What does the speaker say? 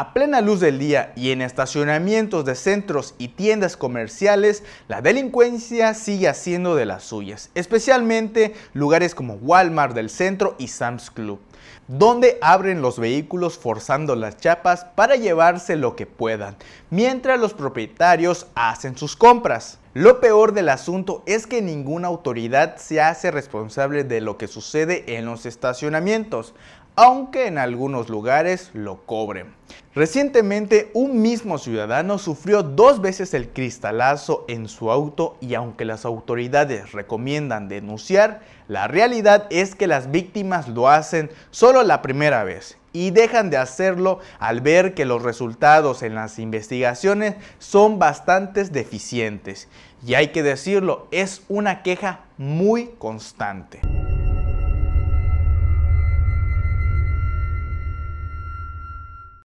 A plena luz del día y en estacionamientos de centros y tiendas comerciales, la delincuencia sigue haciendo de las suyas, especialmente lugares como Walmart del centro y Sam's Club, donde abren los vehículos forzando las chapas para llevarse lo que puedan, mientras los propietarios hacen sus compras. Lo peor del asunto es que ninguna autoridad se hace responsable de lo que sucede en los estacionamientos, aunque en algunos lugares lo cobren. Recientemente, un mismo ciudadano sufrió dos veces el cristalazo en su auto y aunque las autoridades recomiendan denunciar, la realidad es que las víctimas lo hacen solo la primera vez y dejan de hacerlo al ver que los resultados en las investigaciones son bastante deficientes. Y hay que decirlo, es una queja muy constante.